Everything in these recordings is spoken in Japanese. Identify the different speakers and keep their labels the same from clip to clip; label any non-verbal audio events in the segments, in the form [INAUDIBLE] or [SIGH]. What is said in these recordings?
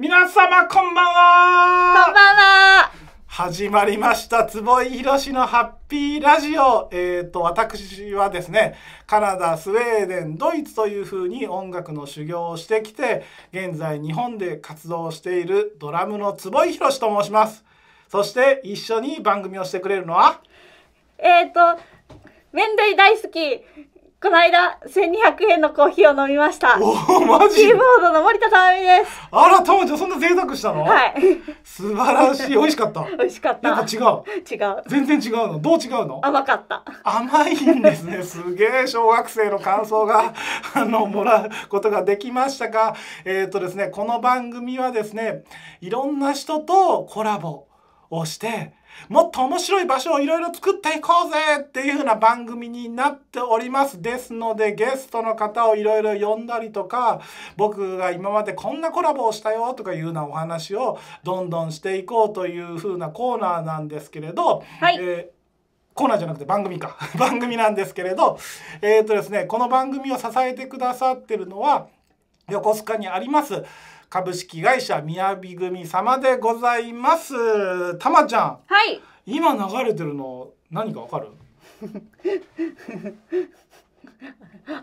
Speaker 1: 皆様こんばんはこんばんは始まりました坪井宏のハッピーラジオえっ、ー、と私はですねカナダスウェーデンドイツというふうに音楽の修行をしてきて現在日本で活動しているドラムの坪井宏と申しますそして一緒に番組をしてくれるのはえっ、ー、と
Speaker 2: 麺類大好
Speaker 1: きこの間、1200円のコーヒーを飲みました。おお、マジキーボードの森田さみです。あら、たまちゃん、そんな贅沢したのはい。素晴らしい。美味しかった。美味しかった。やっぱ違う。違う。全然違うの。どう違うの甘かった。甘いんですね。[LAUGHS] すげえ、小学生の感想が、[LAUGHS] あの、もらうことができましたが、えっ、ー、とですね、この番組はですね、いろんな人とコラボをして、もっと面白い場所をいろいろ作っていこうぜっていう風な番組になっております。ですので、ゲストの方をいろいろ呼んだりとか、僕が今までこんなコラボをしたよとかいうようなお話をどんどんしていこうという風なコーナーなんですけれど、はい、えーコーナーじゃなくて番組か [LAUGHS] 番組なんですけれど、えっ、ー、とですね、この番組を支えてくださってるのは、横須賀にあります、株式会社みやび組様でございますたまちゃんはい今流れてるの何かわかる [LAUGHS]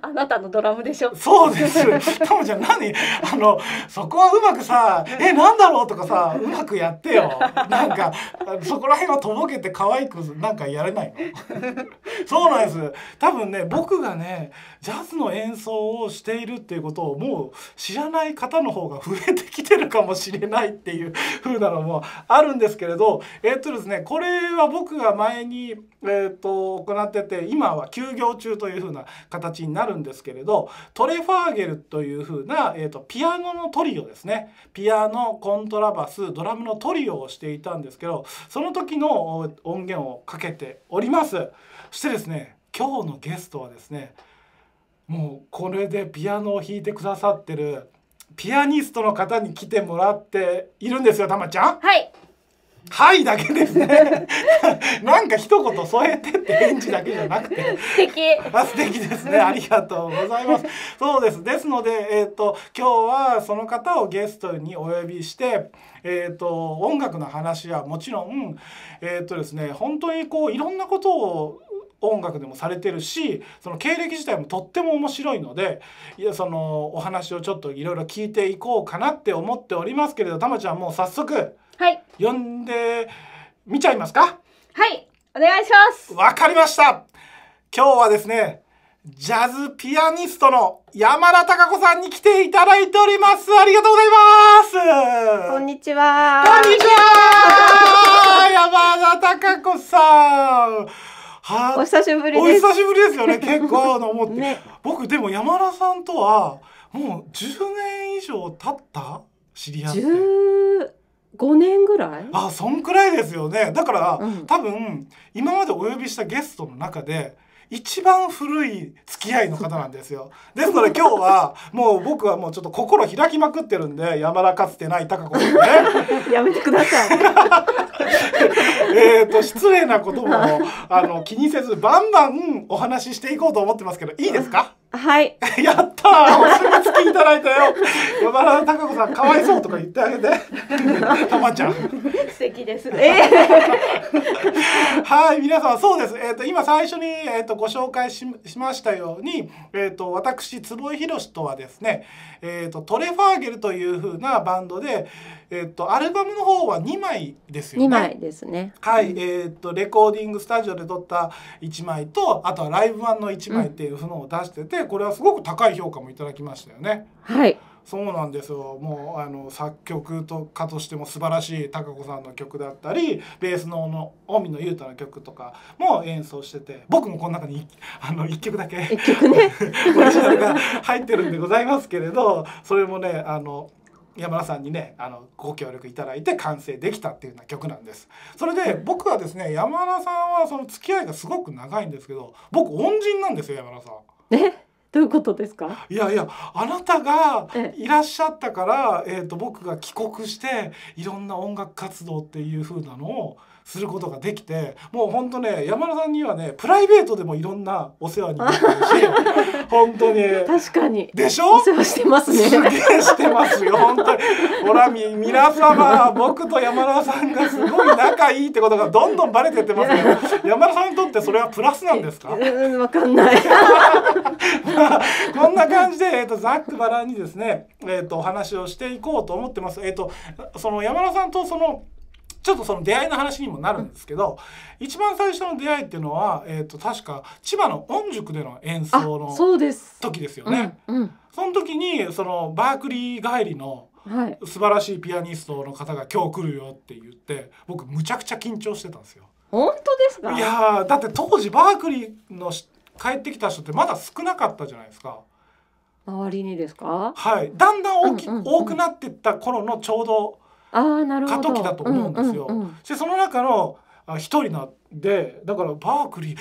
Speaker 1: あなたのドラムでしょそうです。たもちゃん何 [LAUGHS] あのそこはうまくさえなんだろうとかさうまくやってよ。なんかそこら辺はとぼけて可愛くなんかやれないの。[LAUGHS] そうなんです。多分ね僕がねジャズの演奏をしているっていうことをもう知らない方の方が増えてきてるかもしれないっていう [LAUGHS] 風なのもあるんですけれどえっとですねこれは僕が前にえっと行ってて今は休業中という風な形になるんですけれどトレファーゲルというふうな、えーと、とピアノのトリオですねピアノコントラバスドラムのトリオをしていたんですけどその時の音源をかけておりますそしてですね今日のゲストはですねもうこれでピアノを弾いてくださってるピアニストの方に来てもらっているんですよたまちゃんはいはいだけですね [LAUGHS] なんか一言添えてって返事だけじゃなくて素敵あ素敵ですねありがとうございますそうですですのでえっ、ー、と今日はその方をゲストにお呼びしてえーと、音楽の話はもちろん、えーとですね、本当にこういろんなことを音楽でもされてるしその経歴自体もとっても面白いのでいやそのお話をちょっといろいろ聞いていこうかなって思っておりますけれどたまちゃんもう早速はい読んで見ちゃいますかはいお願いしますわかりました今日はですねジャズピアニストの山田孝子さんに来ていただいております
Speaker 2: ありがとうございますこんにちはこんにちは山田孝子さん
Speaker 1: はお久しぶりお久しぶりですよね [LAUGHS] 結構の思って、ね、僕でも山田さんとはもう10年以上経った知り合って5年ぐらいあそんくらいですよねだから、うん、多分今までお呼びしたゲストの中で一番古い付き合いの方なんですよ。ですので今日はもう僕はもうちょっと心開きまくってるんでやまらかつてない高子ですね。[LAUGHS] やめてください。[LAUGHS] えっと失礼なこともあの気にせずバンバンお話ししていこうと思ってますけどいいですか？
Speaker 2: はい。[LAUGHS] や
Speaker 1: ったお墨付きいただいたよ。山田孝子さん、かわいそうとか言ってあげて。[LAUGHS] たまちゃん。
Speaker 2: 素敵です、ね、
Speaker 1: はい、皆さん、そうです。えっ、ー、と、今最初に、えっ、ー、と、ご紹介しましたように。えっ、ー、と、私、坪井宏とはですね。えっ、と、トレファーゲルというふうなバンドで。えっ、と、アルバムの方は二枚ですよね。2枚ですね。はい、えっ、と、レコーディングスタジオで撮った一枚と、あとはライブ版の一枚っていうのを出してて。うんってこれはすごく高い評価もいただきましたよね。はいそうなんですよもうあの作曲と家としても素晴らしい貴子さんの曲だったりベースの近江の裕太の曲とかも演奏してて僕もこの中に [LAUGHS] あの1曲だけ曲、ね、[LAUGHS] オリジナルが入ってるんでございますけれどそれもねあの山田さんにねあのご協力いただいて完成できたっていうような曲なんですそれで僕はですね山田さんはその付き合いがすごく長いんですけど僕恩人なんですよ山田さん。えどういうことですかいやいやあなたがいらっしゃったから、ええー、と僕が帰国していろんな音楽活動っていう風なのをすることができてもうほんとね山田さんにはねプライベートでもいろんなお世話になってるし [LAUGHS] 本当に確かにでしょお世話してますねすげえしてますよ本当にほらみ皆様僕と山田さんがすごい仲いいってことがどんどんバレてってますけど山田さんにとってそれはプラスなんですかうんわかんないまあ、こんな感じで、えーと、ざっくばらんにですね、えーと、お話をしていこうと思ってます。えーとその山田さんとそのちょっとその出会いの話にもなるんですけど、一番最初の出会いっていうのは、えー、と確か千葉の御宿での演奏の時ですよね。そうんうん、その時にそのバークリー帰りのはい、素晴らしいピアニストの方が今日来るよって言って僕むちゃくちゃ緊張してたんですよ。
Speaker 2: 本当です
Speaker 1: かいやだって当時バークリーの帰ってきた人ってまだ少なかったじゃないですか。周りにですかはいだんだん大き、多くなってった頃のちょうど過渡期だと思うんですよ。うんうんうん、でその中の一人なでだからバークリー「え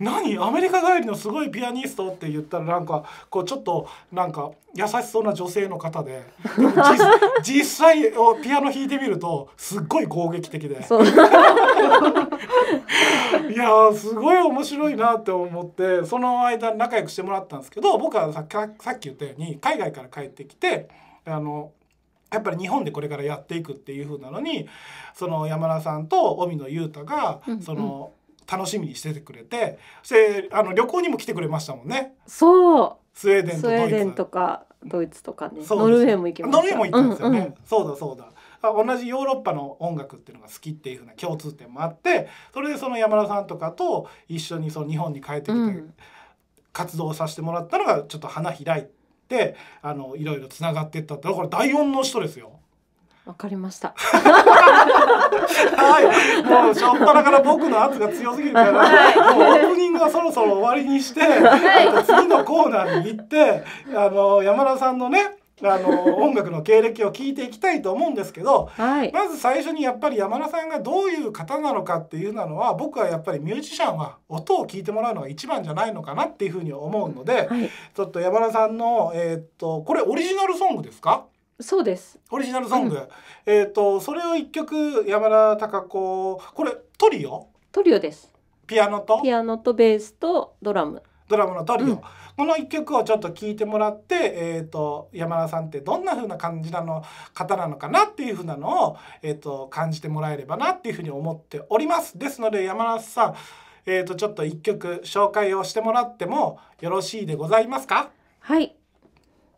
Speaker 1: 何アメリカ帰りのすごいピアニスト」って言ったらなんかこうちょっとなんか優しそうな女性の方でで [LAUGHS] 実際ピアノ弾いてみるとすっごい攻撃的で [LAUGHS] いやすごい面白いなって思ってその間仲良くしてもらったんですけど僕はささっき言ったように海外から帰ってきてあのやっぱり日本でこれからやっていくっていうふうなのにその山田さんと帯野裕太がその楽しみにしててくれて、そしてあの旅行にも来てくれましたもん
Speaker 2: ね。そうスウェーデンとスウェーデンとかドイツとかねノルウェーも行きましノルウェーも行ったんで
Speaker 1: すよね、うんうん、そうだそうだ同じヨーロッパの音楽っていうのが好きっていうふうな共通点もあってそれでその山田さんとかと一緒にその日本に帰ってきて、活動させてもらったのがちょっと花開いってあのいろいろつながっていったってだから第四の人ですよ。わかりました。はい、もう初っ端から僕の圧が強すぎるから、もうオープニングはそろそろ終わりにして、次のコーナーに行って、あの山田さんのね、あの音楽の経歴を聞いていきたいと思うんですけど、はい、まず最初にやっぱり山田さんがどういう方なのかっていうのは僕はやっぱりミュージシャンは音を聞いてもらうのが一番じゃないのかなっていうふうに思うので、はい、ちょっと山田さんの、えー、っとこれオリジナルソングですかそうですオリジナルソング、うん、えっとそれを一曲山田孝子これトリオトリオですピ
Speaker 2: アノとピアノとベースとドラムド
Speaker 1: ラマのトリオ、うん、この1曲をちょっと聴いてもらって、えーと、山田さんってどんな風な感じなの方なのかなっていう風なのを、えーと、感じてもらえればなっていう風に思っておりますですので山田さん、えーと、とちょっと1曲紹介をしてもらってもよろしいでございますか
Speaker 2: はい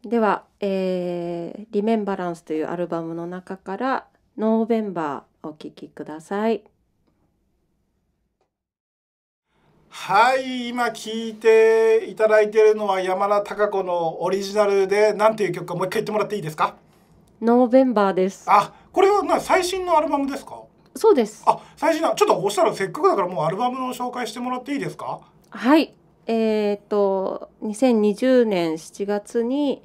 Speaker 2: では、えー「リメンバランス」というアルバムの中から「ノーベンバー」お聴きください。
Speaker 1: はい今聴いていただいているのは山田孝子のオリジナルでなんていう曲かもう一回言ってもらっていいですか
Speaker 2: ノーベンバーです
Speaker 1: あこれはな最新のアルバムですかそうですあ最新のちょっとおっしゃる、せっかくだからもうアルバムの紹介してもらっていいですか
Speaker 2: はいえー、っと二千二十年七月に、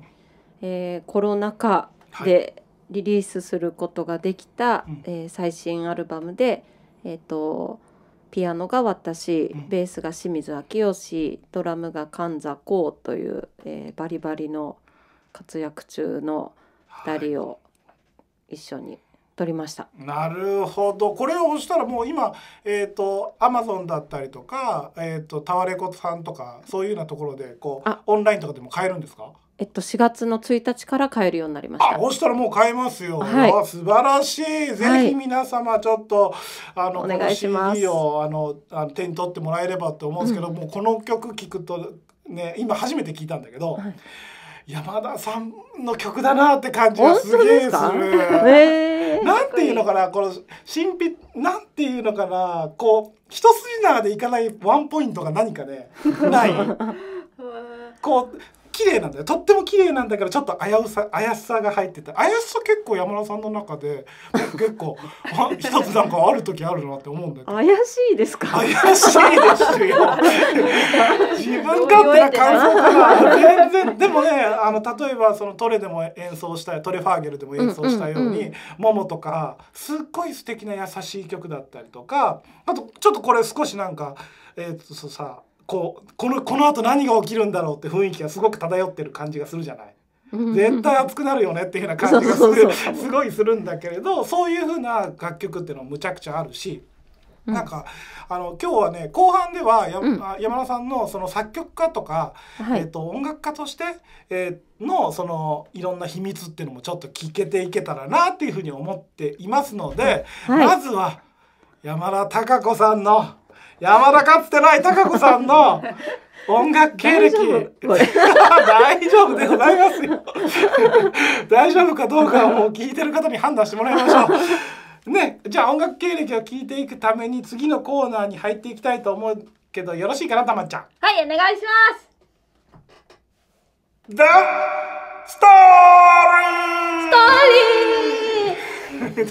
Speaker 2: えー、コロナ禍でリリースすることができた、うん、えー、最新アルバムでえっとピアノが私ベースが清水明義ドラムが神座光という、えー、バリバリの活躍中の2人を一緒に撮りました、は
Speaker 1: い、なるほどこれをしたらもう今えっ、ー、とアマゾンだったりとか、えーと、とタワレコさんとかそういうようなところでこうオンラインとかでも買えるんですか
Speaker 2: えっと、4月の1日から買えるようになりました。そしたらも
Speaker 1: う買えますよ。はい、素晴らしい。ぜひ皆様ちょっと、はい、あのお願いします。をあのあの手に取ってもらえればと思うんですけど、うん、もうこの曲聞くとね今初めて聞いたんだけど。はい山田さんの曲だなって感じがすげえする。[LAUGHS] なんていうのかなこの神秘なんていうのかなこう一筋縄でいかないワンポイントが何かねない。[LAUGHS] こう綺麗なんだよとっても綺麗なんだけどちょっと危うさ怪しさが入ってて怪しさ結構山田さんの中で結構一つなんかある時あるなって思うんだけ
Speaker 2: ど怪しいですか怪しいですよ [LAUGHS] 自分
Speaker 1: 勝手な感想から全然でもねあの例えばそのトレでも演奏したいトレファーゲルでも演奏したように「も、う、も、んうん、とかすっごい素敵な優しい曲だったりとかあとちょっとこれ少しなんかえっ、ー、とさこうこのこの後何が起きるんだろうって雰囲気がすごく漂ってる感じがするじゃない。絶対熱くなるよねっていうような感じがすごいするんだけれどそういうふうな楽曲っていうのはむちゃくちゃあるし。うん、なんかあの今日はね後半ではうん、山田さんのその作曲家とか、はい、えーと、と音楽家として、えー、のそのいろんな秘密っていうのもちょっと聞けていけたらなっていうふうに思っていますので、はい、まずは山田孝子さんの「山田かつてない高子さんの [LAUGHS] 音楽経歴大丈夫でございますよ大丈夫かどうかはもう聞いてる方に判断してもらいましょう [LAUGHS] ねじゃあ音楽経歴を聞いていくために次のコーナーに入っていきたいと思うけどよろしいかなたまちゃん
Speaker 2: はいお願いしま
Speaker 3: す
Speaker 1: The
Speaker 2: Story! [LAUGHS]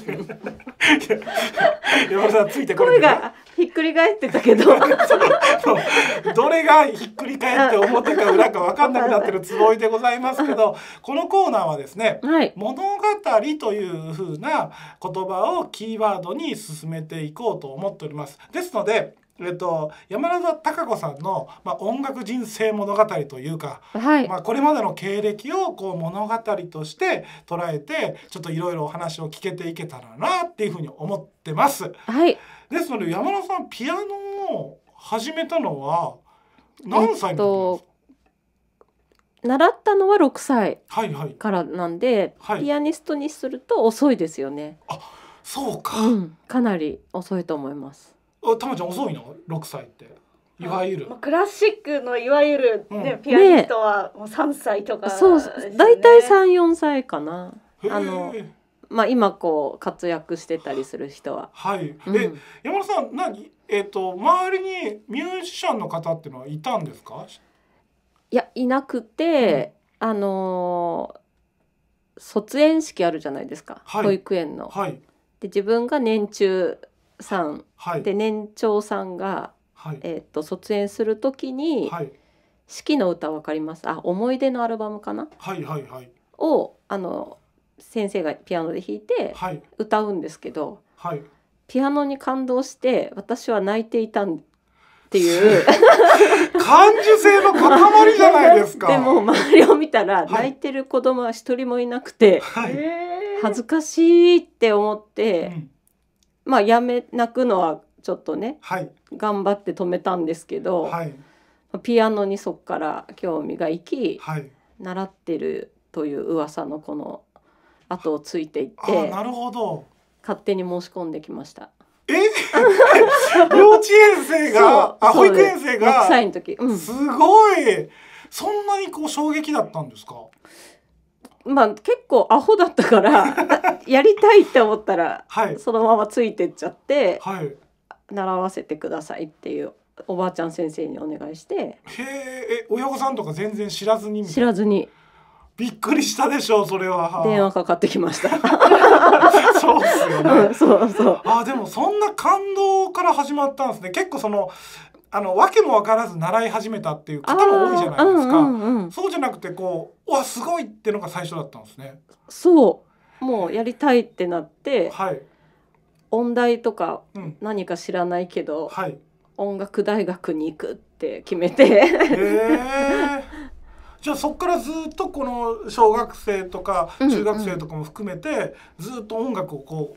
Speaker 2: 山田さんついてこれ、ね、声がひっくり返ってたけど [LAUGHS] どれがひっくり返
Speaker 1: って表か裏か分かんなくなってるつもりでございますけど [LAUGHS] このコーナーはですね、はい、物語というふうな言葉をキーワードに進めていこうと思っております。ですのでえっと、山田孝子さんの、まあ、音楽人生物語というか、はい、まあ、これまでの経歴をこう物語として捉えてちょっといろいろお話を聞けていけたらなっていうふうに思ってます。はいでそれ山田さんピアノを始めたのは何歳の
Speaker 2: 時習ったのは6歳からなんで、はいはい、ピアニストにすると遅いですよね。あそうか、うん、かなり遅いと思います。あたまちゃん遅いの6歳って。いわゆるクラシックのいわゆるね、うん、ピアニストはもう3歳とか、ね、そう大体34歳かなあのまあ、今こう活躍してたりする人は。はい、うん、
Speaker 1: 山田さん何、えーと、周りにミュージシャンの方っていうのはいたんですか
Speaker 2: いやいなくて、うん、あのー、卒園式あるじゃないですか、はい、保育園の。はい、で自分が年中さん、はい、で年長さんが、はいえーと、卒園するときに「はい、式の歌」わかりますあ思い出のアルバムかな、はいはいはい、をあの先生がピアノで弾いて歌うんですけど、はい、ピアノに感動して私は泣いていたんっていう
Speaker 1: [LAUGHS] 感受性の塊じゃないですか [LAUGHS] で
Speaker 2: も周りを見たら泣いてる子供は一人もいなくて、はい、恥ずかしいって思って、まあやめ泣くのはちょっとね、はい、頑張って止めたんですけど、はい、ピアノにそっから興味がいき、習ってるという噂のこの後をついていってなるほど勝手に申し込んできましたえ [LAUGHS] 幼稚園生があ保育園生が6歳の時、うん、すごいそんなにこう衝撃だったんですかまあ結構アホだったから [LAUGHS] やりたいって思ったら、はい、そのままついてっちゃって、はい、習わせてくださいっていうおばあちゃん先生にお願いしてへ
Speaker 1: え親御さんとか全然知らずに知らずにびっくりしたでしょうそれは電話か
Speaker 2: かってきました [LAUGHS] そうっすよね、そうそう
Speaker 1: あでもそんな感動から始まったんですね結構そのあの訳も分からず習い始めたっていう方も多いじゃないですか、う
Speaker 2: んうんうん、そうじゃなくて
Speaker 1: こうわすごいってのが最初だったんですね
Speaker 2: そうもうやりたいってなって、はい、音大とか何か知らないけど、うんはい、音楽大学に行くって決めてえ
Speaker 1: ーじゃあそこからずっとこの小学生とか中学生とかも含めて、ずっと音楽をこ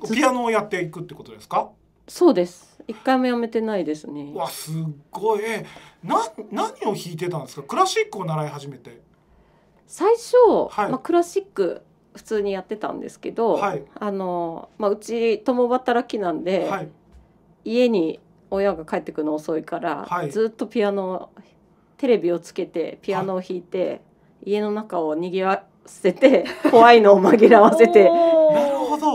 Speaker 1: うピアノをやっていくってことですか
Speaker 2: そうです一回もやめてないですねわす
Speaker 1: ごいな何を弾いてたんですかクラシックを習い始めて
Speaker 2: 最初、はい、まあ、クラシック普通にやってたんですけど、はい、あのまあ、うち共働きなんで、はい、家に親が帰ってくるの遅いから、ずっとピアノをテレビをつけてピアノを弾いて、家の中をにぎわせて [LAUGHS] 怖いのを紛らわせて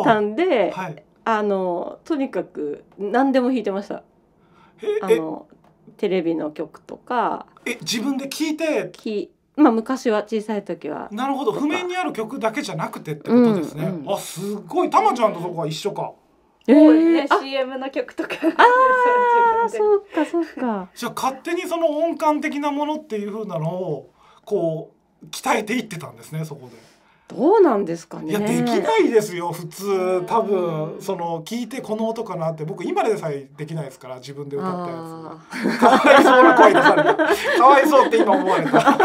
Speaker 2: たんで、はい、あのとにかく何でも弾いてました。あのテレビの曲とかえ自分で聞いてきまあ昔は小さい時はな
Speaker 1: るほど譜面にある曲だけじゃなくてってことですね、うんうん、あすごいたまちゃんとそこは一緒か
Speaker 2: えーね、CM の
Speaker 1: 曲とかあそうかそうかじゃあ勝手にその音感的なものっていうふうなのをこう鍛えていってたんですねそこで。
Speaker 2: どうなんですか
Speaker 1: ね。いやできないですよ普通多分その聞いてこの音かなって僕今でさえできないですから自分で歌ったやつかわいそうな声出さてかわいそうって今思われた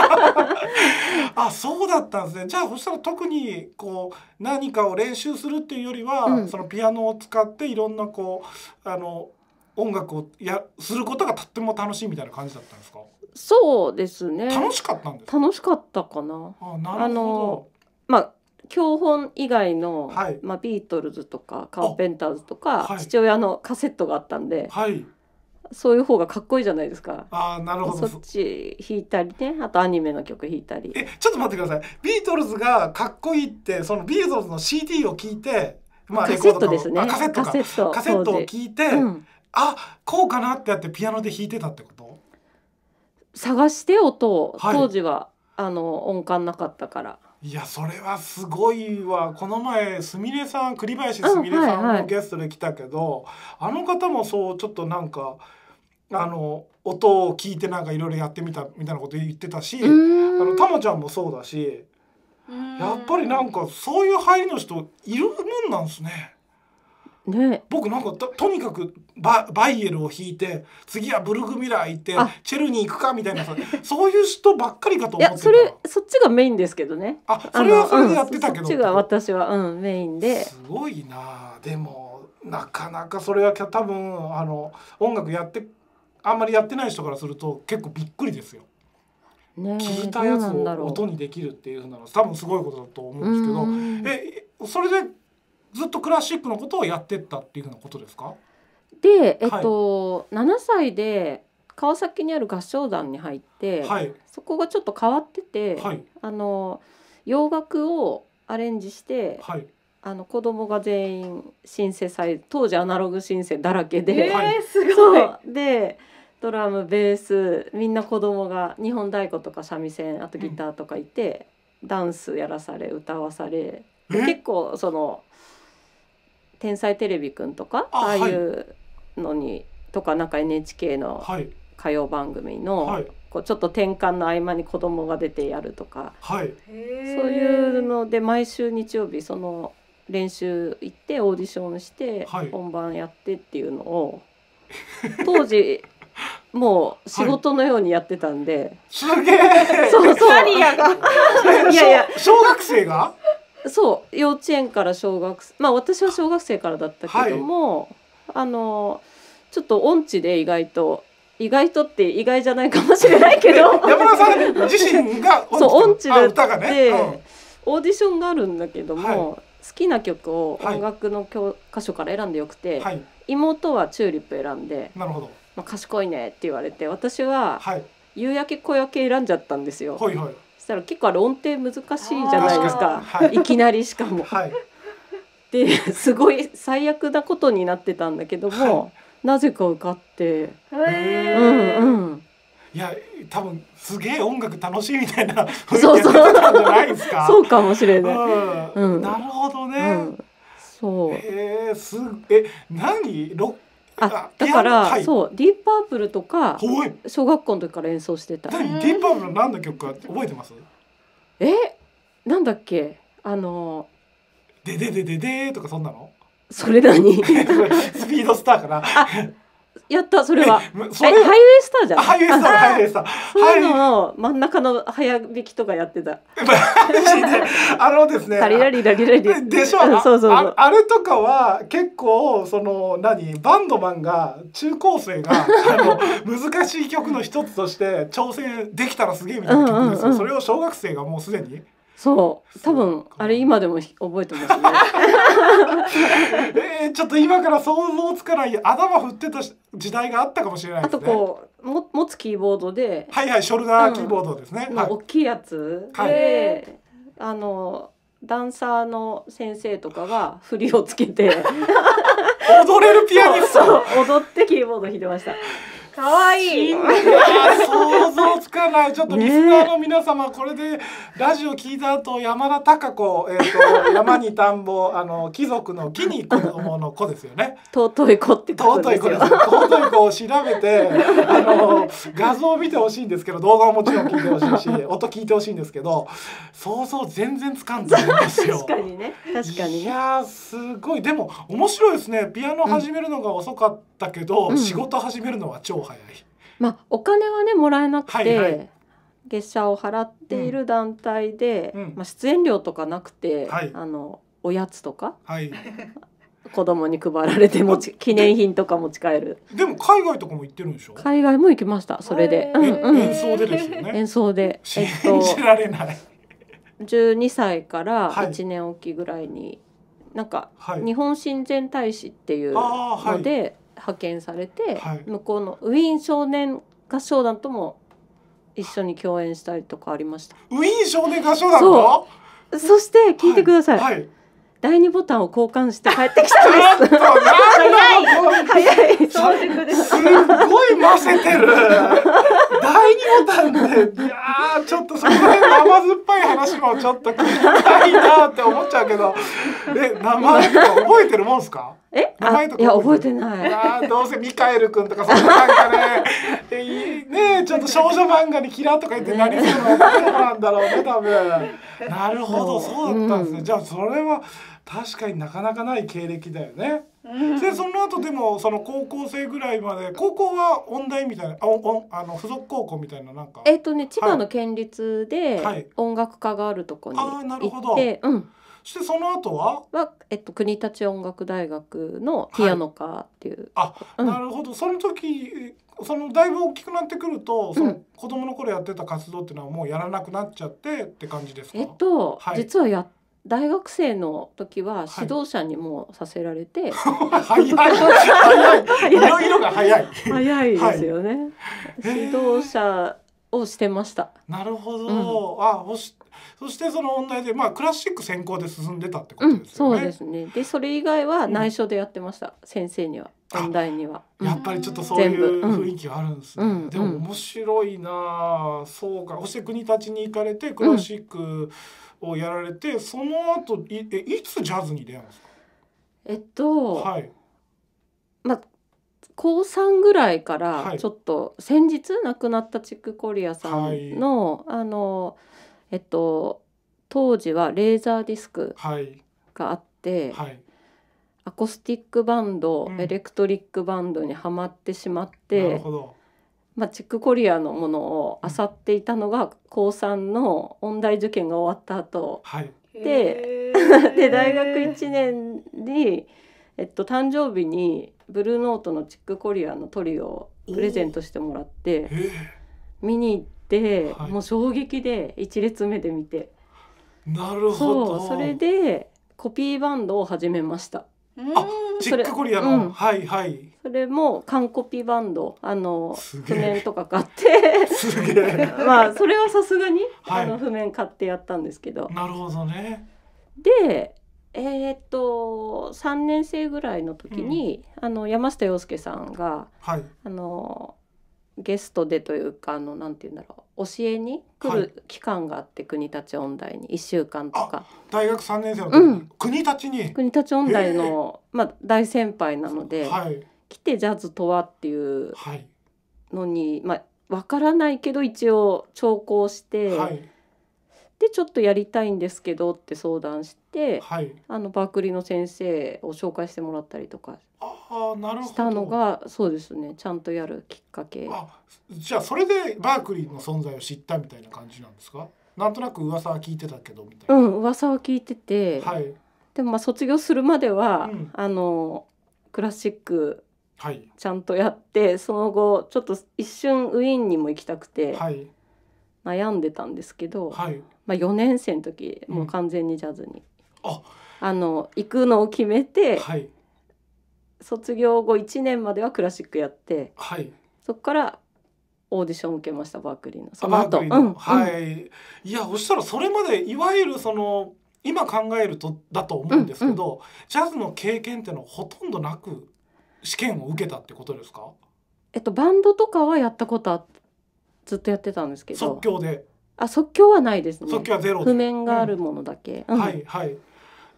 Speaker 1: あそうだったんですねじゃあそしたら特にこう何かを練習するっていうよりは、うん、そのピアノを使っていろんなこうあの音楽をやすることがとっても楽しいみたいな感じだったんですか
Speaker 2: そうですね楽しかったんです楽しかったかなあなるほどまあ教本以外の、はい、まあ、ビートルズとかカーペンターズとか、はい、父親のカセットがあったんで、はい、そういう方がかっこいいじゃないですかあなるほどそっち弾いたりねあとアニメの曲弾いたりえ
Speaker 1: ちょっと待ってくださいビートルズがかっこいいってそのビートルズの CD を聴いて、まあ、カセットですねカセットカセットカセットを聴いて、うん、あこうかなってやってピアノで弾いてたってこと
Speaker 2: 探して音を、当時はあの音感なかったから。
Speaker 1: いやそれはすごいわこの前すみれさん栗林すみれさんもゲストで来たけど、あの方もそうちょっとなんかあの音を聞いてなんかいろいろやってみたみたいなこと言ってたしあのたまちゃんもそうだしやっぱりなんかそういう入りの人いるもんなんですね。ね、僕なんかとにかくババイエルを引いて次はブルグミラー行ってチェルに行くかみたいなそういう人ばっかりかと思ってたそ
Speaker 2: れそっちがメインですけどねあそれはそれでやってたけど、うん、そっちが私は、うん、メインですごいなでも
Speaker 1: なかなかそれは多分あの音楽やってあんまりやってない人からすると結構びっくりですよ。
Speaker 2: ね、聞いたやつを
Speaker 1: 音にできるっていうふうなの多分すごいことだと思うんですけどえそれでずっとクラシックのことをやってったっていうふうなことですか
Speaker 2: で、えっとはい、7歳で川崎にある合唱団に入って、はい、そこがちょっと変わってて、はい、あの洋楽をアレンジして、はい、あの子供が全員シンセサイ当時アナログシンセだらけで、えー、すごいでドラムベースみんな子供が日本太鼓とか三味線あとギターとかいて、うん、ダンスやらされ歌わされ、結構その「天才テレビくん」とかああいうのに、はい、とかなんか NHK の歌謡番組の、はい、こうちょっと転換の合間に子供が出てやるとか、はい、そういうので毎週日曜日その練習行ってオーディションして本番やってっていうのを、[LAUGHS] 当時もう仕事のようにやってたんで、はい、すげえそうそうキャリアがいやいや小学生がそう幼稚園から小学生まあ私は小学生からだったけども、はい、あのちょっと音痴で意外と意外とって意外じゃないかもしれないけど [LAUGHS] 山田さん自身が [LAUGHS] そう音痴だって、ねうん、オーディションがあるんだけども、はい、好きな曲を音楽の教科書から選んでよくて、はい、妹はチューリップ選んでなるほど、まあ、賢いねって言われて私は、夕焼け小焼け選んじゃったんですよ。はいはいしたら結構論点難しいじゃないですか、はい、いきなりしかも。はい、ですごい最悪なことになってたんだけども、はい、なぜか受かって。えへうん、うんいや多分す
Speaker 1: げえ音楽楽しいみたいな [LAUGHS] そうそうそうかもしれない、うん、なるほどね、う
Speaker 2: ん、そう
Speaker 1: えー、すえ何ロッ
Speaker 2: あだから、そうディープパープルとか小学校の時から演奏してた。ディープパ
Speaker 1: ープル何の曲か覚えてます？
Speaker 2: えなんだっけあの
Speaker 1: でででででとかそんなの？それ何？[LAUGHS] スピードスターかな。
Speaker 2: やったそれはハイウェイスターじゃんハイウェイスターハイウェイスターそういうのの真ん中の早弾きとかやってた
Speaker 1: [LAUGHS] あ
Speaker 2: のですね。タリラリラリラリ。でしょ。そうそうそうあ。
Speaker 1: あれとかは結構その何バンドマンが中高生が [LAUGHS] あの難しい曲の一つとして挑戦できたらすげえみたいな曲ですよ。うんうんうん、それを小学生がもうすでに。
Speaker 2: そう多分あれ今でも覚えてますね [LAUGHS] [LAUGHS] えー、ちょっと今から想像つかない頭振ってた時代があったかもしれないですねあとこうも持つキーボードではいはいショルダーキーボードですね、うんはい、大きいやつで、はい、あのダンサーの先生とかが振りをつけて [LAUGHS] 踊れるピアニスト踊ってキーボード弾いてました
Speaker 1: かわいい。いや想像
Speaker 2: つかない。ちょっとリスナーの
Speaker 1: 皆様、これでラジオ聞いた後山田孝子、えっ、ー、と山に田んぼあの貴族の木に子供の子ですよね。
Speaker 2: [LAUGHS] 尊い子って尊い子です。
Speaker 1: 尊い子を調べてあの画像を見てほしいんですけど、動画ももちろん聞いてほしいし、音聞いてほしいんですけど、想像全然つかんないんですよ。確かにね。確かに、いやすごいでも面白いですね。ピアノ始めるのが遅かったけど、うん、仕事始めるのは超い。
Speaker 2: まあお金はねもらえなくて、はいはい、月謝を払っている団体で、うん、まあ、出演料とかなくて、はい、あのおやつとか、はい、[LAUGHS] 子供に配られて持ち [LAUGHS] 記念品とか持ち帰るでも海外とかも行ってるんでしょ海外も行きましたそれで、うんうん、演奏でですよね演奏で、えっと、信じられない12歳から1年おきぐらいに、はい、なんか、はい、日本親善大使っていうので、派遣されて、はい、向こうのウィーン少年合唱団とも一緒に共演したりとかありましたウィーン少年合唱団とそして聞いてください、はいはい、第二ボタンを交換して帰ってきたんです早い早いすごい混ぜてる
Speaker 1: 第二ボタンでいやちょっとそこで生酸っぱい話もちょっと聞きたいなって思っちゃうけ
Speaker 2: どえ名前とか覚えてるもんすかえ名前とかいや覚えてないあ
Speaker 1: どうせミカエル君とかそんな感じかねねちょっと少女漫画にキラとか言ってなりそうなのなんだろうね多分なるほどそうだったんですね、うん、じゃあそれは確かになかなかない経歴だよね。でその後でもその高校生ぐらいまで高校は音大みたいなあおあの付属高校みたいななんか
Speaker 2: えっ、とね千葉の県立で音楽科があるとこに行って、はい、あなるほどうんしてその後はは、えっと、国立音楽大学のピアノ科っていう、はい、
Speaker 1: あ、うん、なるほどその時そのだいぶ大きくなってくると、その子供の頃やってた活動っていうのはもうやらなくなっちゃってって感じですか、うん、え
Speaker 2: っと、はい、実はやっ大学生の時は指導者にもさせられて、は [LAUGHS] い、早いいろいろが早い早いですよね、はい指導者をしてましたな
Speaker 1: るほど、うん、あおしそしてその問題でまあクラシック専攻で進んでた
Speaker 2: ってことですよね、うん、そうですねでそれ以外は内緒でやってました、うん、先生には音大には、や
Speaker 1: っぱりちょっとそういう雰囲気があるんですね、でも面白いなそうかそして国立に行かれてクラシック、をやられてその後いいつジャズに出会うんですか
Speaker 2: えっと、はい、まあ高3ぐらいからちょっと先日亡くなったチック・コリアさんの、はい、あのえっと当時はレーザーディスクがあって、はい、アコースティックバンド、うん、エレクトリックバンドにはまってしまって。なるほどまあ、チェックコリアのものをあさっていたのが高3の音大受験が終わった後、はい、でで大学1年に、えっと、誕生日にブルーノートのチックコリアのトリをプレゼントしてもらって見に行って、はい、もう衝撃で1列目で見てなるほどそれでコピーバンドを始めました。あチックコリアの、うん、はいはいそれも完コピバンドあの譜面とか買って [LAUGHS] [LAUGHS] まあそれはさすがに、はい、あの譜面買ってやったんですけどなるほどねでえー、っと3年生ぐらいの時に、うん、あの山下洋介さんが、はい、あのゲストでというかあのなんて言うんだろう教えに来る期間があって、はい、国立音大に1週間とか大学3年生の時、うん、国立に国立音大の、まあ、大先輩なので、はい、来てジャズとはっていうのに、はい、まあわからないけど一応調校して、はい、でちょっとやりたいんですけどって相談して、はい、あのバークリーの先生を紹介してもらったりとかしたのがそうですねちゃんとやるきっかけあ
Speaker 1: じゃあそれでバークリーの存在を知ったみたいな感じなんですかなんとなく噂は聞いてたけどみ
Speaker 2: たいなうん噂は聞いてて、はい、でもまあ卒業するまでは、うん、あのクラシックはい、ちゃんとやってその後ちょっと一瞬ウィーンにも行きたくて、悩んでたんですけど、はい、まあ、4年生の時もう完全にジャズに、うん、あの行くのを決めて、はい、卒業後1年まではクラシックやって、はい、そこからオーディション受けましたバークリーのその後、うん、は
Speaker 1: い、いやそしたらそれまでいわゆるその今考えるとだと思うんですけど、うんうん、ジャズの経験ってのはほとんどなく試験を受けたってことですか
Speaker 2: えっとバンドとかはやったことはずっとやってたんですけど即興であ即興はないですね即興はゼロ譜面があるものだけ、うん、はい
Speaker 1: はい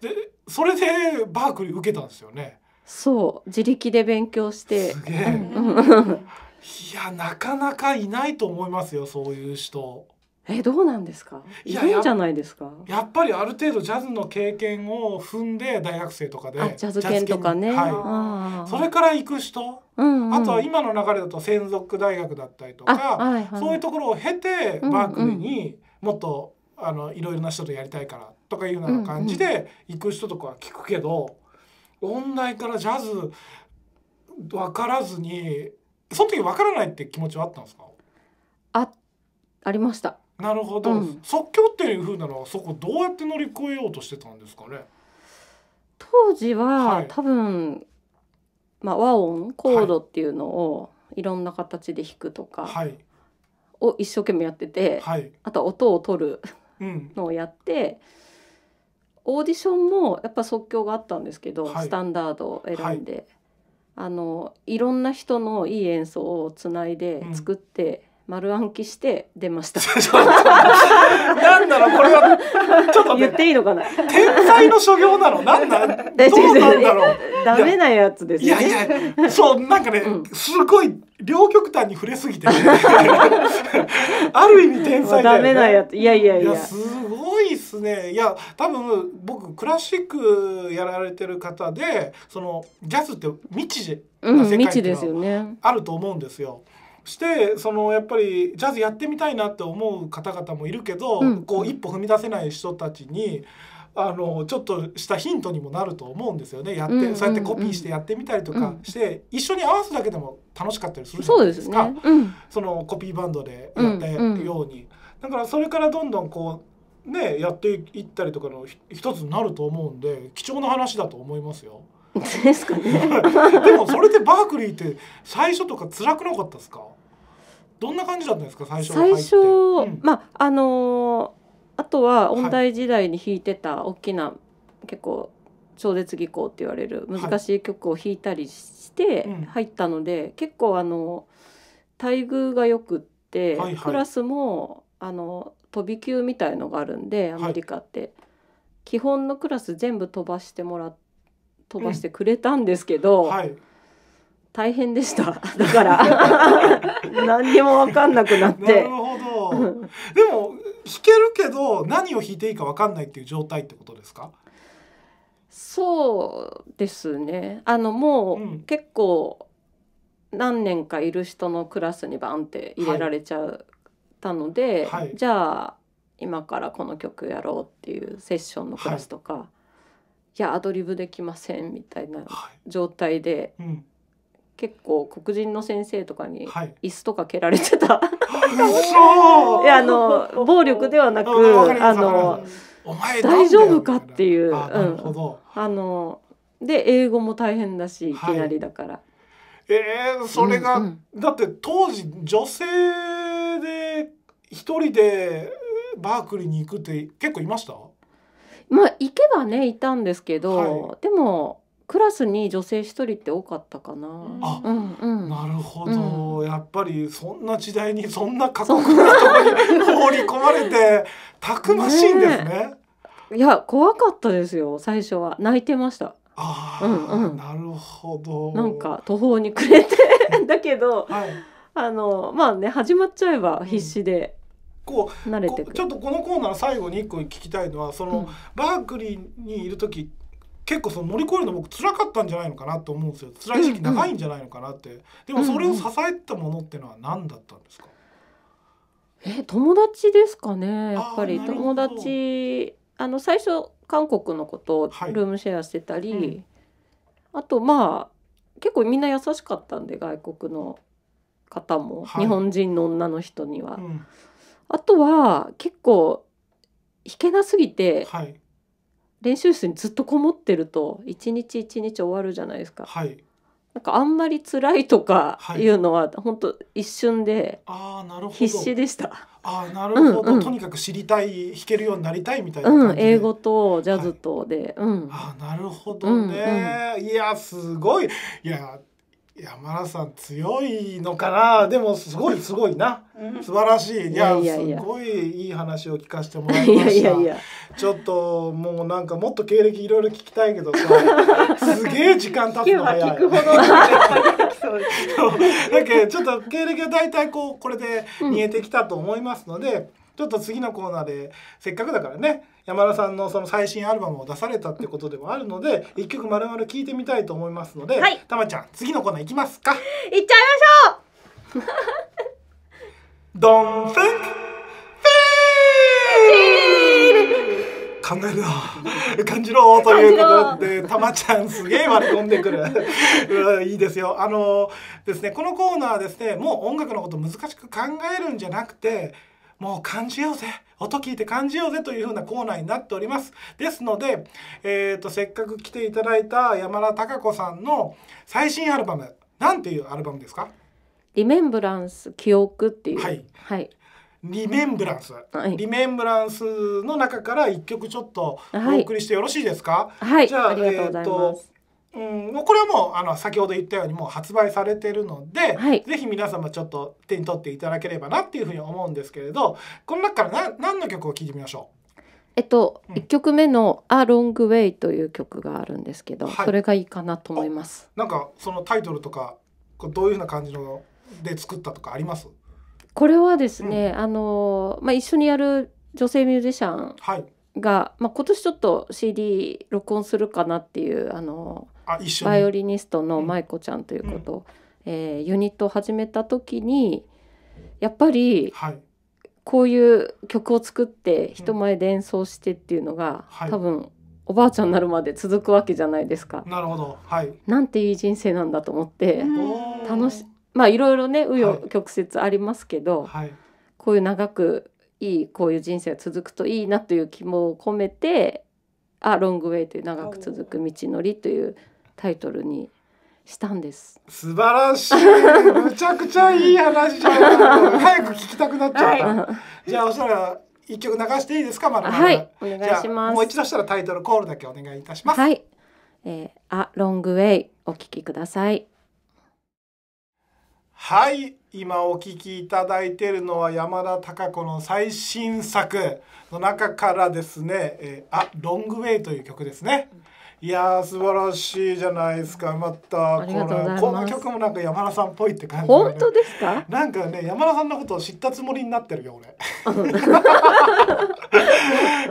Speaker 1: でそれでバークリー受けたんですよね
Speaker 2: そう自力で勉強してす
Speaker 1: げえ、いやなかなかいないと思いますよそういう人
Speaker 2: えどうなんですかいやんじゃないですか
Speaker 1: やっぱりある程度ジャズの経験を踏んで大学生とかでジャズ研とかね、はい、それから行く人、
Speaker 2: うんうん、あとは
Speaker 1: 今の流れだと専属大学だったりとか、
Speaker 2: はいはい、そういう
Speaker 1: ところを経てバークリーにもっと、うんうん、あのいろいろな人とやりたいからとかいうような感じで行く人とかは聞くけど、うんうん、音大からジャズ分からずにその時分からないって気持ちはあったんですかあありましたなるほど、うん、即興っていうふうなのはそこどうやって乗り越えようとしてたんですかね
Speaker 2: 当時は、はい、多分、まあ、和音コードっていうのをいろんな形で弾くとかを一生懸命やってて、はい、あとは音を取るのをやって、うん、オーディションもやっぱ即興があったんですけど、はい、スタンダードを選んで、い、あのいろんな人のいい演奏をつないで作って。丸暗記して出ました。なんだろうこれはちょっと、ね、言っていいのかな。天才の所業なのなんだ。どうなんだろう。ダメなやつですね。いやいやそうなんかね、
Speaker 1: うん、すごい両極端に触れすぎて、ね、[LAUGHS] ある意味天才だよ、ね、ダメなやついやいやいや。いやすごいっすね。いや多分僕クラシックやられてる方でそのジャズって未知じうん、未知ですよね。あると思うんですよ。うんしてそのやっぱりジャズやってみたいなって思う方々もいるけど、うん、こう一歩踏み出せない人たちに。あのちょっとしたヒントにもなると思うんですよねやって、うんうんうん、そうやってコピーしてやってみたりとかして、うん、一緒に合わすだけでも楽しかったりするじゃないですか、ねうん、そのコピーバンドでやったように、だからそれからどんどんこうねやっていったりとかの一つになると思うんで貴重な話だと思いますよ。[LAUGHS] ですかね [LAUGHS] でもそれでバークリーって最初とか辛くなかったですかどんな感じだったんですか最初最初、
Speaker 2: うん、まああのー、あとは音大時代に弾いてた大きな、はい、結構超絶技巧って言われる難しい曲を弾いたりして入ったので、はいうん、結構あの待遇がよくって、はいはい、クラスもあの飛び級みたいのがあるんでアメリカって、はい、基本のクラス全部飛ばしてもら飛ばしてくれたんですけど、うんはい、大変でしただから [LAUGHS] 何にも分かんなくなってなる
Speaker 1: ほどでも弾けるけど何を弾いていいか分かんないっていう状態ってことですか
Speaker 2: そうですねあのもう、結構何年かいる人のクラスにバンって入れられちゃったので、はいはい、じゃあ今からこの曲やろうっていうセッションのクラスとか、はい、いやアドリブできませんみたいな状態で、はいうん結構黒人の先生とかに椅子とか蹴られてた、はい、いやあの暴力ではなくあの大丈夫かっていう、うん、あので英語も大変だしいきなりだから。はい、え
Speaker 1: ー、それが、うん、だって当時女性で一人でバークリーに行くって結構いました
Speaker 2: まあ行けばねいたんですけど、はい、でもクラスに女性一人って多かったかな。あ、うん
Speaker 1: うん、なるほど、うん、やっぱりそんな時代にそんな過酷なところ
Speaker 2: に放り込まれ
Speaker 1: て [LAUGHS] たくましいんですね。ね
Speaker 2: いや怖かったですよ最初は泣いてました。ああ、うんうん、なるほど。なんか途方に暮れてだけど、はい、あのまあね始まっちゃえば必死で。
Speaker 1: こう慣れてちょっとこのコーナー最後に一個聞きたいのはその、バークリーにいる時っ結構その乗り越えるの僕辛かったんじゃないのかなと思うんですよ辛い時期長いんじゃないのかなって、うんうん、でもそれを支えたものってのは何だったんですか、
Speaker 2: うんうん、え友達ですかねやっぱり友達あの最初韓国のことをルームシェアしてたり、はいうん、あとまあ結構みんな優しかったんで外国の方も、はい、日本人の女の人には、うん、あとは結構引けなすぎて、はい練習室にずっとこもってると一日一日終わるじゃないですか。はい、なんかあんまり辛いとかいうのは、本当一瞬で必死でした。
Speaker 1: ああなるほど、うんうん、とにかく知りたい弾けるようになりたいみたいなうん、英語
Speaker 2: とジャズとで、はい、うん、あ
Speaker 1: なるほどね、うんうん、いやすごいいや山田さん強いのかなでもすごいすごいな、うん、素晴らしいいやすごいいい話を聞かせてもらいましたちょっともうなんかもっと経歴いろいろ聞きたいけどさ [LAUGHS] すげえ時間経つの早い [LAUGHS] だけどちょっと経歴は大体こうこれで見えてきたと思いますので、うん、ちょっと次のコーナーでせっかくだからね山田さんのその最新アルバムを出されたってことでもあるので一曲まるまる聞いてみたいと思いますので、はい、たまちゃん次のコーナーいきますかいっちゃいましょうドンフェン考えるな [LAUGHS] 感じろということでたまちゃんすげえ割り込んでくるいいですよあのですねこのコーナーですねもう音楽のこと難しく考えるんじゃなくてもう感じようぜ音聞いて感じようぜというふうなコーナーになっております。ですので、えーと、せっかく来ていただいた山田孝子さんの最新アルバムなんていうアル
Speaker 2: バムですかリメンブランス記憶っていう。はい。はい。リメンブ
Speaker 1: ランス、はい、リメンブランスの中から一曲ちょっとお送りしてよろしいですか。はい。じゃあ、あえっ、ー、とうん、もうこれはもうあの先ほど言ったようにもう発売されてるので、はい、ぜひ皆様ちょっと手に取っていただければなっていうふうに思うんですけれどこの中から何の曲を聴いてみましょう
Speaker 2: えっと、うん、1曲目の「A Long Way」という曲があるんですけど、はい、それがいいかなと
Speaker 1: 思いますなんかそのタイトルとかどういうふうな感じので作ったとかあります
Speaker 2: これはですね、うん、あのまあ、一緒にやる女性ミュージシャンが、はい、まあ、今年ちょっと CD 録音するかなっていうあのバイオリニストの舞子ちゃんということ、うんえー、ユニットを始めた時にやっぱり、こういう曲を作って人前で演奏してっていうのが、うん、多分おばあちゃんになるまで続くわけじゃないですか。な
Speaker 1: るほど、はい、
Speaker 2: なんていい人生なんだと思って楽しまあいろいろね紆余曲折ありますけど、はい、こういう長くいいこういう人生が続くといいなという気も込めて「あロングウェイという長く続く道のり」というタイトルにしたんです素
Speaker 1: 晴らしい [LAUGHS] むちゃくちゃいい話じゃん [LAUGHS] 早く聞きたくなっちゃった、はい、じゃあおそら一曲流していいですかまだはいお願いしますもう一度したらタイトルコールだけお願いいたしますは
Speaker 2: い、えー、A Long w a お聞きください
Speaker 1: はい今お聴きいただいているのは山田孝子の最新作の中からですね「えー、あロングウェイ」という曲ですね。いや素晴らしいじゃないですかまたこのこの曲もなんか山田さんっぽいって感じ、ね、本当ですかなんかね山田さんのことを知ったつもりになってるよ俺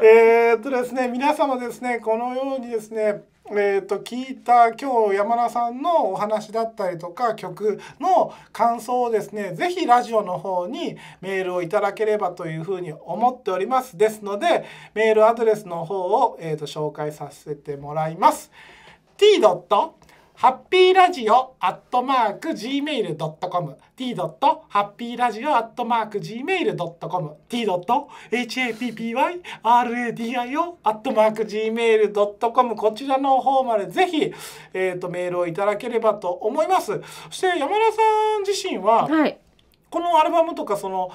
Speaker 1: [LAUGHS] えっとですね皆様ですねこのようにですねえーと、聞いた今日山田さんのお話だったりとか曲の感想をですね是非ラジオの方にメールをいただければというふうに思っておりますですのでメールアドレスの方を、えーと紹介させてもらいます。t. ハッピーラジオアットマーク gmail.com t. ハッピーラジオアットマーク gmail.com t. happyradio アットマーク gmail.com こちらの方までぜひ、えーと、メールをいただければと思います。そして山田さん自身は、はい、このアルバムとかその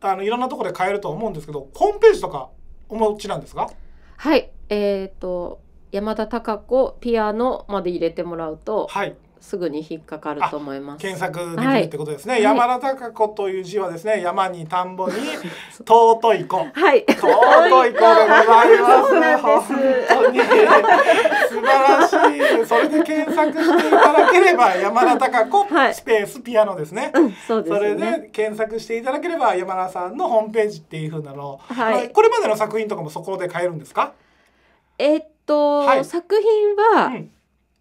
Speaker 1: あのいろんなところで買えると思うんですけどホームページとかお持ちなんですか
Speaker 2: はいえーと山田孝子ピアノまで入れてもらうと、はい、すぐに引っかかると思います。検索できるってことですね。はい、山
Speaker 1: 田孝子という字はですね、山に田んぼに [LAUGHS] 尊い子。
Speaker 2: はい。尊い子でございます。[LAUGHS] 本当に素晴らしい。それ
Speaker 1: で検索していただければ山
Speaker 2: 田孝子、はい、ス
Speaker 1: ペースピアノですね。うん、そうです、ね、それで検索していただければ山田さんのホームページっていうふうなのはい、これまでの作品とかもそこで買えるんですか？
Speaker 2: えー、っと、はい、作品は、うん、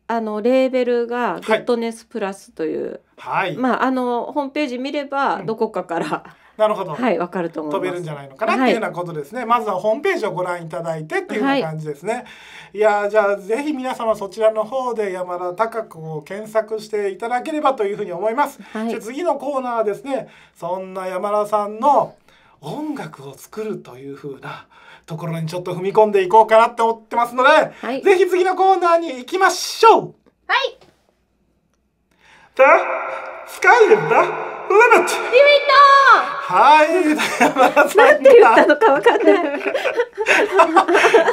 Speaker 2: あのレーベルが「グッドネスプラス」という、はい、まああのホームページ見ればどこかから、うん、なるほどはいわかると思います飛べるんじゃないのかなっていうようなことですね、はい、まずはホームページをご覧いただいてっていうような感じですね、はい、いやじゃ
Speaker 1: あぜひ皆様そちらの方で山田孝子を検索していただければというふうに思います、はい、じゃ次のコーナーはですねそんな山田さんの音楽を作るというふうなところにちょっと踏み込んでいこうかなって思ってますので、はい、ぜひ次のコーナーに行きましょうはい「The Sky is the Limit」リミットはい、山田さん。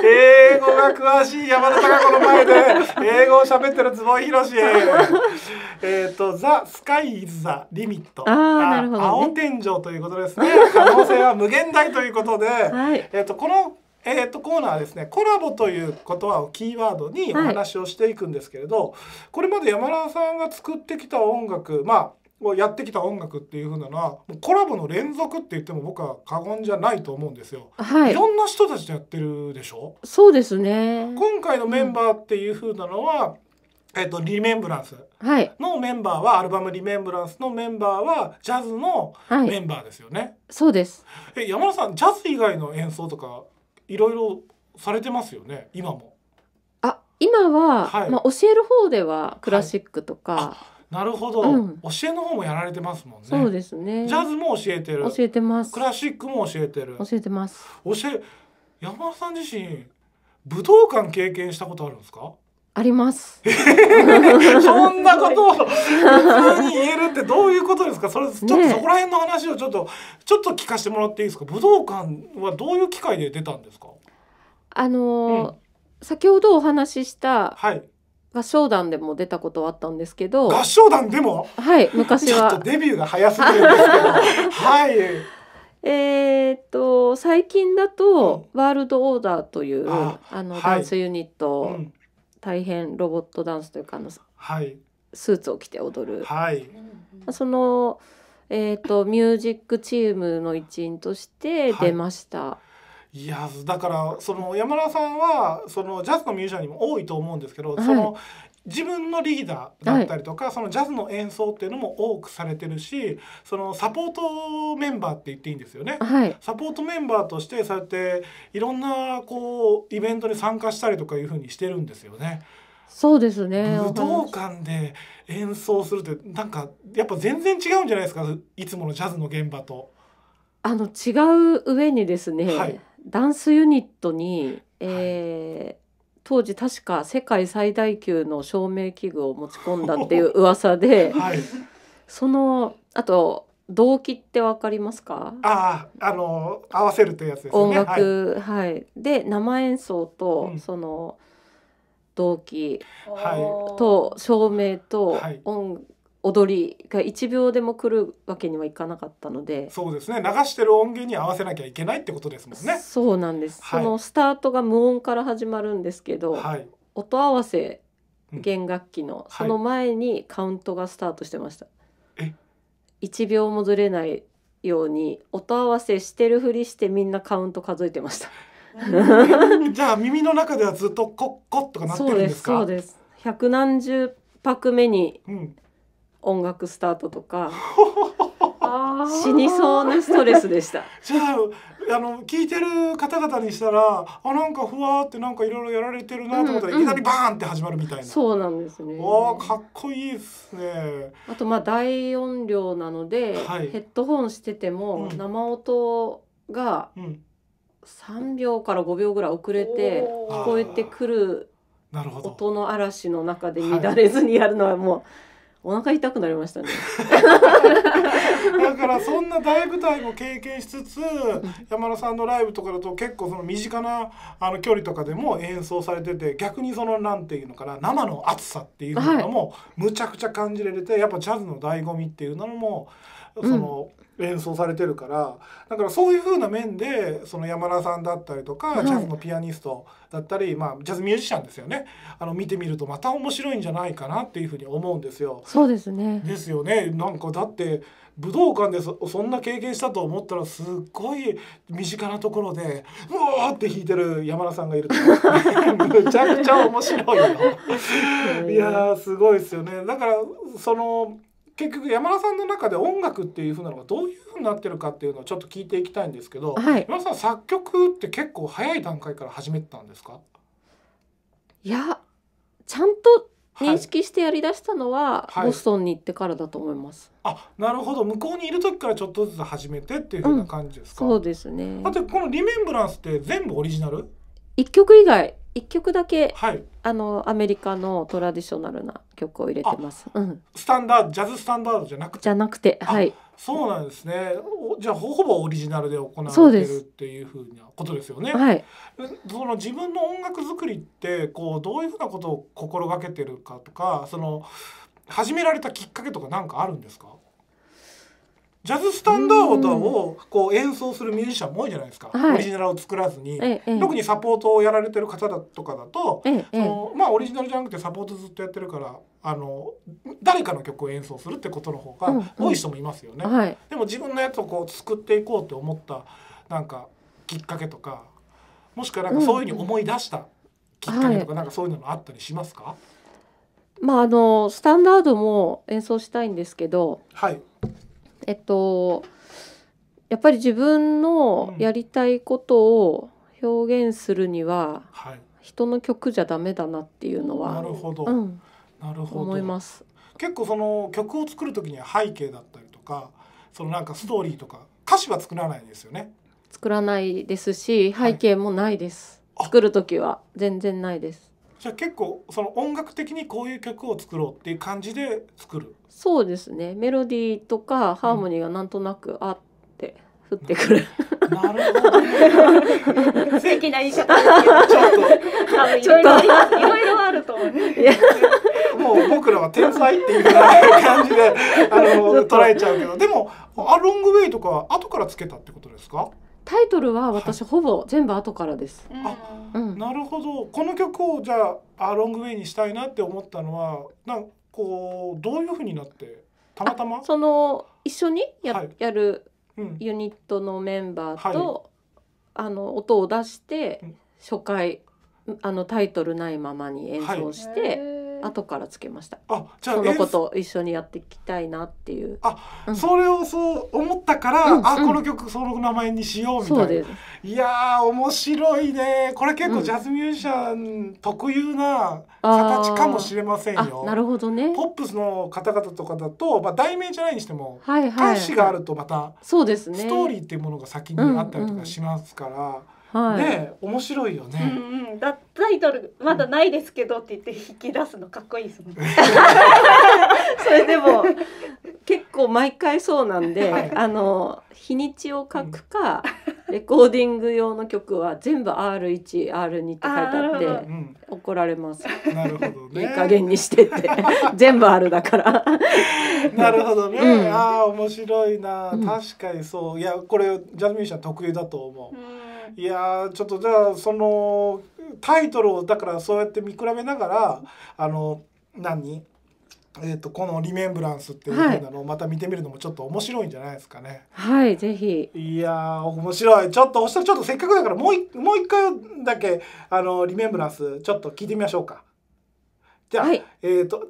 Speaker 1: 英語が詳しい山田孝子の前で、英語を喋ってる坪井宏。えっと、ザスカイズザリミット。あ、ね、青天井ということですね。可能性は無限大ということで、はい、えっと、この。えっとコーナーですねコラボという言葉をキーワードにお話をしていくんですけれど、はい、これまで山田さんが作ってきた音楽まあをやってきた音楽っていう風なのはもうコラボの連続って言っても僕は過言じゃないと思うんですよ。はい、いろんな人たちでやってるでしょ
Speaker 2: そうですね今回
Speaker 1: のメンバーっていう風なのは、うん、えっと、リメンブランスのメンバーは、はい、アルバム「リメンブランス」のメンバーはジャズのメンバーですよね。はい、そうですえ山田さんジャズ以外の演奏とかいろいろされてますよね今も。
Speaker 2: あ今は、はい、まあ、教える方ではクラシックとか、
Speaker 1: なるほど、うん、教えの方もやられてますもんねそうですねジャズも教えてる教え
Speaker 2: てますクラシッ
Speaker 1: クも教えてる
Speaker 2: 教えてます教
Speaker 1: え山田さん自身武道館経験したことあるんですかあります。
Speaker 3: そ
Speaker 1: んなこと普通に言えるってどういうことですか。それちょっとそこら辺の話をちょっとちょっと聞かせてもらっていいですか。武道館はどういう機会で出たんですか。
Speaker 2: あのーうん、先ほどお話しした、はい、合唱団でも出たことはあったんですけど合唱団でもはい昔はデビューが早すぎるんですけどはいえー、っと最近だと、うん、ワールドオーダーというあの、はい、ダンスユニット、うん、大変ロボットダンスというかあの、はい、スーツを着て踊る、はい、その、えーっと、とミュージックチームの一員として出ました。はい
Speaker 1: いやだからその山田さんはそのジャズのミュージシャンにも多いと思うんですけど、はい、その自分のリーダーだったりとか、はい、そのジャズの演奏っていうのも多くされてるしそのサポートメンバーって言っていいんですよね、はい、サポートメンバーとしてそうやっていろんなこうイベントに参加したりとかいうふうにしてるんですよね。
Speaker 2: そうですね武道
Speaker 1: 館で演奏するってなんかやっぱ全然違うんじゃないですかいつものジャズの現場と。
Speaker 2: あの違う上にですね、はいダンスユニットに、えー当時確か世界最大級の照明器具を持ち込んだっていう噂で、[LAUGHS] はい、そのあと動機ってわかりますか？
Speaker 1: ああ、あの合わせるというやつですね。音楽、
Speaker 2: はい、はい、で生演奏と、うん、その動機と、はい、照明と音踊りが1秒でも来るわけにはいかなかったのでそうですね流し
Speaker 1: てる音源に合わせなきゃいけないってことですもんね
Speaker 2: そうなんです、はい、そのスタートが無音から始まるんですけど、はい、音合わせ弦楽器の、うん、その前にカウントがスタートしてました、はい、1秒もずれないように音合わせしてるふりしてみんなカウント数えてました [LAUGHS] じゃあ耳の中ではずっとコッコッとかなってるんですかそうですそうです百何十拍目に、うん音楽スタートとか [LAUGHS]
Speaker 1: 死にそうなストレスでしたじゃああの聞いてる方々にしたらあなんかふわってなんかいろいろやられてるなと思ったら、うんうん、いきなりバーンって始ま
Speaker 2: るみたいな、そうなんですねわ
Speaker 1: かっこいいです
Speaker 2: ねあとまあ大音量なので、はい、ヘッドホンしてても生音が3秒から5秒ぐらい遅れて聞こえてくる音の嵐の中で乱れずにやるのはもう、うんお腹痛くなりましたね [LAUGHS]
Speaker 1: だからそんな大舞台も経験しつつ山田さんのライブとかだと結構その身近なあの距離とかでも演奏されてて逆にそのなんていうのかな生の熱さっていうのもむちゃくちゃ感じられて、はい、やっぱジャズの醍醐味っていうのもその、うん演奏されてるからだからそういうふうな面でその山田さんだったりとか、ジャズのピアニストだったり、まあ、ジャズミュージシャンですよねあの見てみるとまた面白いんじゃないかなっていうふうに思うんですよ。そ
Speaker 2: うですねです
Speaker 1: よね。なんかだって武道館でそそんな経験したと思ったらすっごい身近なところでうわって弾いてる山田さんがいる
Speaker 2: め [LAUGHS] むちゃくちゃ面白
Speaker 1: いよ。[LAUGHS] いやすごいですよね。だからその結局山田さんの中で音楽っていうふうなのがどういうふうになってるかっていうのをちょっと聞いていきたいんですけど、はい、山田さん作曲って結構早い段階から始めてたんですか
Speaker 2: いやちゃんと認識してやりだしたのは、はい、ボストンに行ってからだと思います。あ、なるほど。向こうにいる時からち
Speaker 1: ょっとずつ始めてっていうふうな感じ
Speaker 2: ですか。うん、そうですね。あと
Speaker 1: このリメンブランスって全部オリジナル？
Speaker 2: 一曲以外一曲だけ、はい、あのアメリカのトラディショナルな曲を入れてます。うん、
Speaker 1: スタンダージャズスタンダードじゃな
Speaker 2: くて。じゃなくて、はい。
Speaker 1: そうなんですね。じゃあほぼオリジナルで行われてるっていうふうなことですよね。はい。その自分の音楽作りってこうどういうふうなことを心がけてるかとか、その始められたきっかけとか何かあるんですか。ジャズスタンダードをこう演奏するミュージシャンも多いじゃないですか、オリジナルを作らずに、特にサポートをやられてる方だとかだと、え、そのまあ、オリジナルじゃなくてサポートずっとやってるからあの誰かの曲を演奏するってことの方が多い人もいますよね。うんうんはい、でも自分のやつをこう作っていこうって思ったなんかきっかけとかもしくはなんかそういうふうに思い出したきっかけとか、うんなんかそういうのあったりしますか、
Speaker 2: まあ、あのスタンダードも演奏したいんですけど、はい、えっとやっぱり自分のやりたいことを表現するには、はい、人の曲じゃダメだなっていうのはなるほど、うん、なるほど思いま
Speaker 1: す結構その曲を作る時には背景だったりとかそのなんかストーリーとか歌詞は作らないですよね
Speaker 2: 作らないですし背景もないです、はい、作る時は全然ないです
Speaker 1: じゃあ結構その音楽的にこういう曲を作ろうっていう感じで作る
Speaker 2: そうですねメロディーとかハーモニーがなんとなくあって降ってくる、なるほど、[LAUGHS] 素敵な言い方ですけどちょっといろいろあると思う
Speaker 1: もう僕らは天才っていう感じであの [LAUGHS] 捉えちゃうけどでもあロングウェイとか後からつけたってことですかタイトルは
Speaker 2: 私ほぼ全部後からです。
Speaker 1: あ、うん、なるほど。この曲をじゃあロングウェイにしたいなって思ったのは、なんこうどういう風になってたまたま
Speaker 2: その一緒にやはい、やるユニットのメンバーと、はい、あの音を出して、初回あのタイトルないままに演奏して。はい後からつけましたあじゃあその子と一緒にやっていきたいなっていうあ、うん、それをそう思ったから、うん、あこの
Speaker 1: 曲その名前にしようみたいないや面白いねこれ結構ジャズミュージシャン特有な形かもしれませんよ、なるほどねポップスの方々とかだと、まあ、題名じゃないにしても、はいはい、歌詞があるとまたそう
Speaker 2: ですねストーリーっ
Speaker 1: ていうものが先にあったりとかしますから。うんうんはい、ね面白いよね、う
Speaker 2: んうん、だタイトルまだないですけどって言って引き出すのかっこいいですもん [LAUGHS] それでも結構毎回そうなんで、はい、あの日にちを書くか、うん、レコーディング用の曲は全部 R1R2 って書いてあって怒られます、うん、なるほど、ね、いい加減にしてって [LAUGHS] 全部 R だからなるほどね、うん、
Speaker 1: ああ面白いな確かにそういやこれジャズミュージシャン得意だと思う、うんいやちょっとじゃあそのタイトルをだからそうやって見比べながらあの何えーと、この「リメンブランス」っていうふうなのをまた見てみるのもちょっと面白いんじゃないですかね。はいぜひいや面白いちょっとおしたちょっとせっかくだからもう一もう一回だけあの「リメンブランス」ちょっと聞いてみましょうか。じゃあ、はい、えっ、ー、と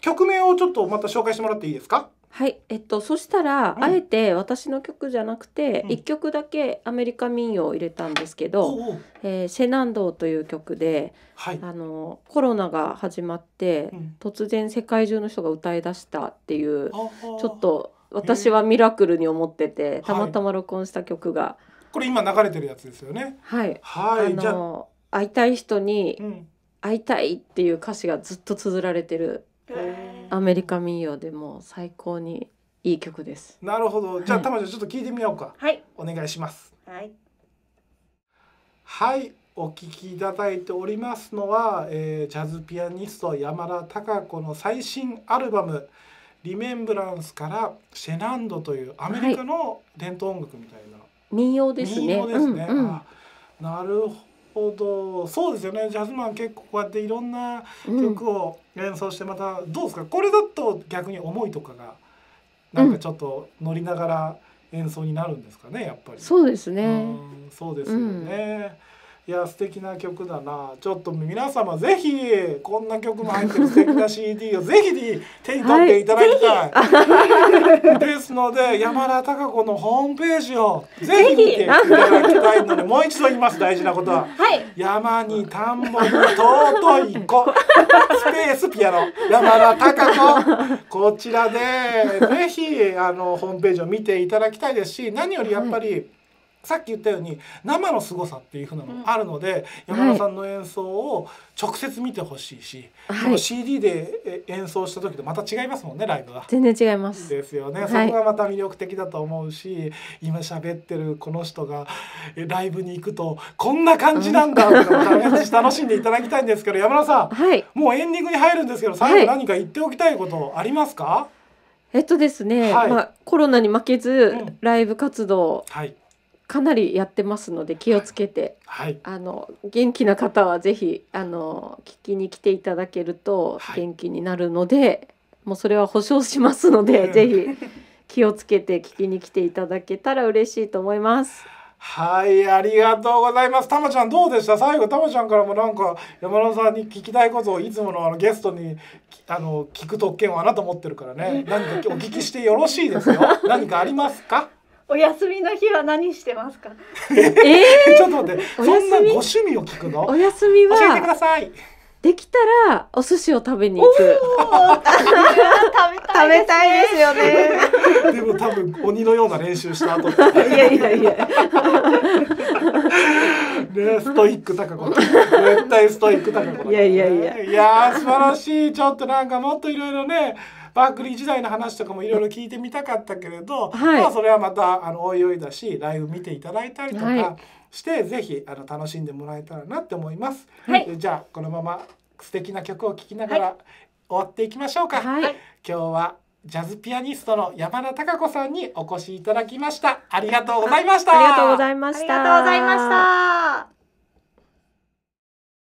Speaker 1: 曲名をちょっとまた紹介してもらっていいですか
Speaker 2: はい、えっと、そしたら、あえて私の曲じゃなくて、1一曲だけアメリカ民謡を入れたんですけど、うえーシェナンドーという曲で、はい。あのコロナが始まって、うん突然世界中の人が歌い出したっていうちょっ。と私はミラクルに思っててたまたま録音した曲が
Speaker 1: これ今流れてるやつですよね。はい、はあじゃあ。の
Speaker 2: 会いたい人に会いたい」っていう歌詞がずっと綴られてるアメリカ民謡でも最高にいい曲です。
Speaker 1: なるほど。じゃあ、たまちゃんちょっと聞いてみようか。はい。お願いします。はい。はい。お聴きいただいておりますのは、えー、ジャズピアニスト山田孝子の最新アルバム「リメンブランス」から「シェナンド」というアメリカの伝統音楽みたいな、はい、
Speaker 2: 民謡ですね。なる
Speaker 1: ほおとそうですよねジャズマン結構こうやっていろんな曲を演奏してまた、どうですかこれだと逆に思いとかがなんかちょっと乗りながら演奏になるんですかねやっぱり。
Speaker 2: そうですね。
Speaker 1: そうですよね。いや素敵な曲だなちょっと皆様ぜひこんな曲も入ってる素敵な CD をぜひ手に取っていただきたい、[LAUGHS] ですので山田孝子のホームページをぜひ見ていただきたいのでもう一度言います大事なことは、山に田んぼに尊い子スペースピアノ山田孝子こちらでぜひあのホームページを見ていただきたいですし何よりやっぱり、さっき言ったように生の凄さっていうふうなのあるので、うん、山田さんの演奏を直接見てほしいし、はい、CD で演奏した時とまた違いますもんねライブは。全然違いますですよね、はい、そこがまた魅力的だと思うし今喋ってるこの人がライブに行くとこんな感じなんだって楽しんでいただきたいんですけど山田さん、はい、もうエンディングに入るんですけど最後何か言っておきたいことありますか、
Speaker 2: えっとですね、まあ、コロナに負けず、ライブ活動、はいかなりやってますので気をつけて、はい、あの元気な方はぜひあの聞きに来ていただけると元気になるので、はい、もうそれは保証しますので、ぜひ気をつけて聞きに来ていただけたら嬉しいと思います。
Speaker 1: はい、ありがとうございます。たまちゃんどうでした最後、たまちゃんからもなんか、山田さんに聞きたいことをいつものあのゲストに、あの、聞く特権はあなた持ってるからね、[LAUGHS] 何かお聞きしてよろしいですよ。何かあります
Speaker 2: かお休みの日は何してますか。[LAUGHS]
Speaker 1: えー、[LAUGHS] ちょっと
Speaker 2: 待って、そんなご趣味を聞くの。お休みは。教えてください。できたらお寿司を食べに行く。食べ食べたいですよね。
Speaker 1: でも多分鬼のような練習した後。いやいやいや。[LAUGHS] ね、ストイック高子。絶対ストイック高子。いやいやいや。いや素晴らしい。ちょっとなんかもっといろいろね。バークリー時代の話とかもいろいろ聞いてみたかったけれど、はい、まあそれはまたあのおいおいだしライブ見ていただいたりとか。はいして、ぜひあの楽しんでもらえたらなって思います。はい、じゃあこのまま素敵な曲を聴きながら、終わっていきましょうか。はい、今日はジャズピアニストの山田孝子さんにお越しいただきました。ありがとうございました。ありがとうございました。ありがとうございました。